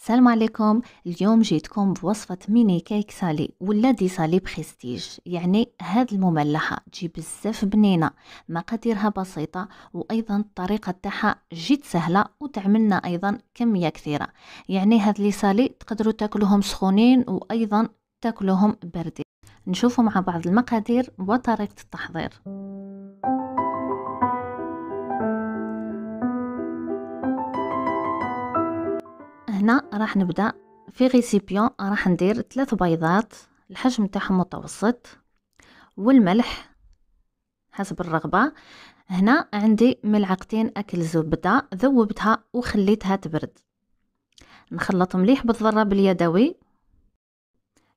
السلام عليكم اليوم جيتكم بوصفة ميني كيك سالي والذي سالي بخستيج يعني هاد المملحة تجي بزاف بنينة مقاديرها بسيطة وايضا الطريقة تاعها جد سهلة وتعملنا ايضا كمية كثيرة يعني هاد لي سالي تقدروا تاكلوهم سخونين وايضا تاكلوهم بردين نشوفوا مع بعض المقادير وطريقة التحضير هنا راح نبدا في ريسيبيون راح ندير ثلاث بيضات الحجم تاعهم متوسط والملح حسب الرغبه هنا عندي ملعقتين اكل زبده ذوبتها وخليتها تبرد نخلط مليح بالذره باليدوي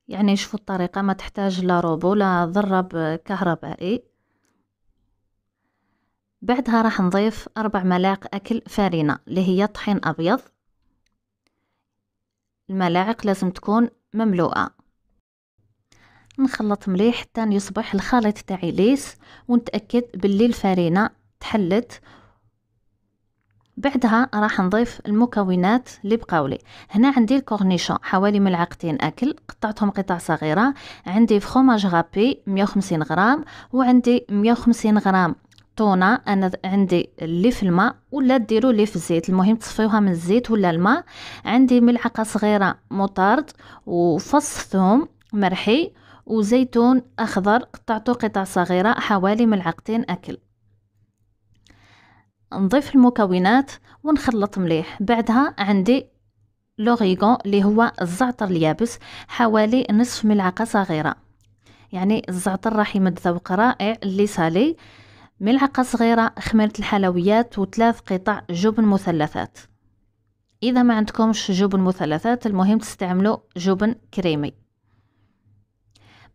يعني شوفوا الطريقه ما تحتاج لا روبو لا ضرب كهربائي بعدها راح نضيف أربع ملاعق أكل فارينة اللي هي طحين أبيض الملاعق لازم تكون مملوءة نخلط مليح حتى يصبح الخليط تاعي ليس ونتاكد باللي الفرينه تحلت بعدها راح نضيف المكونات اللي بقاولي هنا عندي الكورنيشون حوالي ملعقتين اكل قطعتهم قطع صغيره عندي فخوماج غابي 150 غرام وعندي 150 غرام الطونه انا عندي اللي في الماء ولا ديروا اللي في الزيت المهم تصفيوها من الزيت ولا الماء عندي ملعقه صغيره مطارد وفص ثوم مرحي وزيتون اخضر قطعته قطع صغيره حوالي ملعقتين اكل نضيف المكونات ونخلط مليح بعدها عندي لوغيغون اللي هو الزعتر اليابس حوالي نصف ملعقه صغيره يعني الزعتر راح يمد ذوق رائع اللي صالي ملعقة صغيرة خميرة الحلويات وثلاث قطع جبن مثلثات إذا ما عندكمش جبن مثلثات المهم تستعملوا جبن كريمي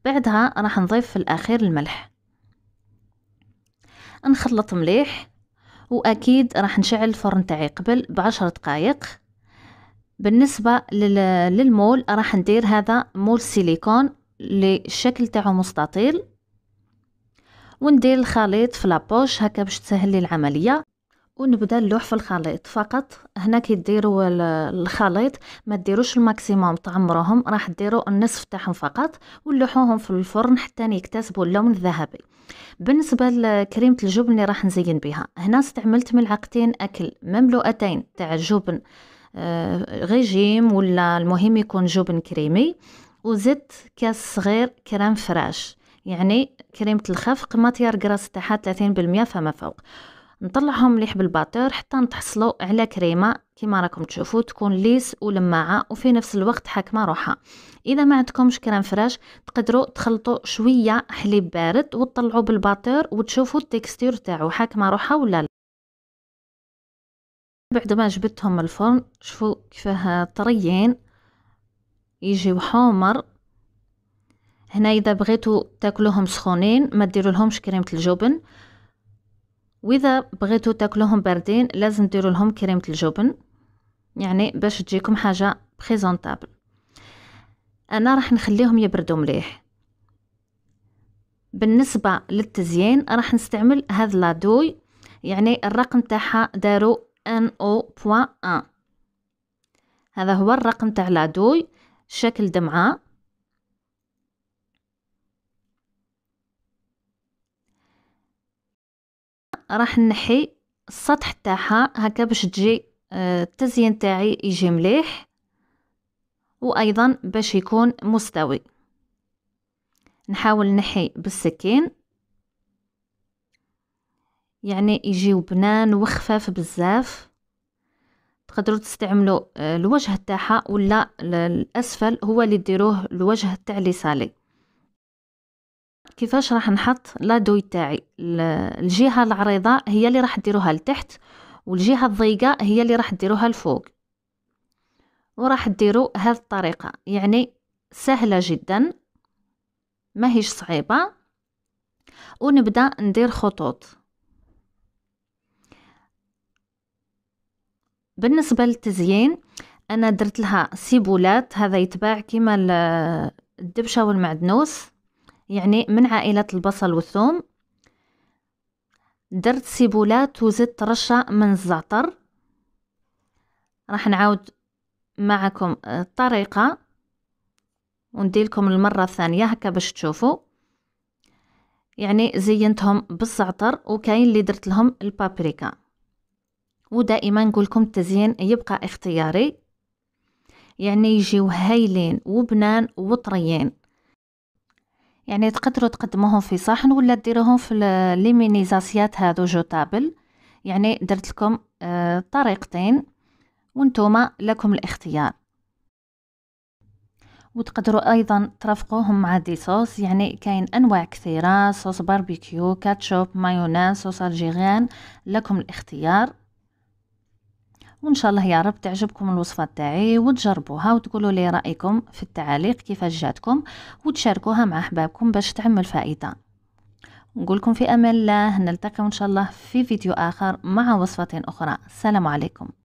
بعدها راح نضيف في الأخير الملح نخلط مليح وأكيد راح نشعل الفرن تاعي قبل بعشر دقايق بالنسبة للمول راح ندير هذا مول سيليكون اللي الشكل تاعو مستطيل وندير الخليط في لابوش هكا باش تسهل لي العمليه ونبدا نلوح في الخليط فقط هنا كي ديروا الخليط ما ديروش الماكسيموم تعمروهم راح ديروا النصف تاعهم فقط ولوحوهم في الفرن حتى يكتسبوا اللون الذهبي بالنسبه لكريمه الجبن اللي راح نزين بها هنا استعملت ملعقتين اكل مملوءتين تاع الجبن آه، غيجيم ولا المهم يكون جبن كريمي وزدت كاس صغير كريم فراش يعني كريمة الخفق ما تيار كراس تاعها 30% فما فوق نطلعهم مليح بالباتور حتى نتحصلوا على كريمه كما راكم تشوفوا تكون ليس ولماعه وفي نفس الوقت حاكمه روحها اذا ما عندكمش كريم فراش تقدروا تخلطوا شويه حليب بارد وتطلعوا بالباتور وتشوفوا التكستير تاعو حاكمه روحها ولا لا بعد ما جبتهم الفرن شوفوا كيفاه طريين يجيو حمر هنا اذا بغيتو تاكلوهم سخونين ما ديروا لهمش كريمه الجبن واذا بغيتو تاكلوهم باردين لازم ديروا لهم كريمه الجبن يعني باش تجيكم حاجه بريزونطابل انا راح نخليهم يبردوا مليح بالنسبه للتزيين راح نستعمل هذا لادوي يعني الرقم تاعها دارو ان او بوان ان هذا هو الرقم تاع لادوي شكل دمعه راح نحي السطح تاعها هكا باش تجي آه، التزيين تاعي يجي مليح وايضا باش يكون مستوي نحاول نحي بالسكين يعني يجيو بنان وخفاف بزاف تقدروا تستعملوا آه، الوجه تاعها ولا الاسفل هو اللي ديروه الوجه تاع لي صالي كيفاش راح نحط لا دوي تاعي الجهه العريضه هي اللي راح ديروها لتحت والجهه الضيقه هي اللي راح ديروها لفوق وراح ديروا هذه الطريقه يعني سهله جدا ماهيش صعيبه ونبدا ندير خطوط بالنسبه للتزيين انا درت لها سيبولات هذا يتباع كيما الدبشه والمعدنوس يعني من عائلة البصل والثوم درت سيبولات وزدت رشة من الزعتر راح نعاود معكم آه، الطريقة ونديلكم المرة الثانية هكا باش تشوفوا يعني زينتهم بالزعتر وكاين اللي درت لهم البابريكا ودائما نقول لكم التزيين يبقى اختياري يعني يجيو هايلين وبنان وطريين يعني تقدروا تقدموهم في صحن ولا ديروهم في ليمينيزاسيات هادو جوطابل يعني درت لكم آه، طريقتين وانتوما لكم الاختيار وتقدروا ايضا ترافقوهم مع دي صوص يعني كاين انواع كثيره صوص باربيكيو كاتشوب مايونيز صوص الجيغان لكم الاختيار وان شاء الله يا رب تعجبكم الوصفه تاعي وتجربوها وتقولوا لي رايكم في التعاليق كيفاش جاتكم وتشاركوها مع احبابكم باش تعمل فائده نقولكم في امان الله نلتقي ان شاء الله في فيديو اخر مع وصفه اخرى السلام عليكم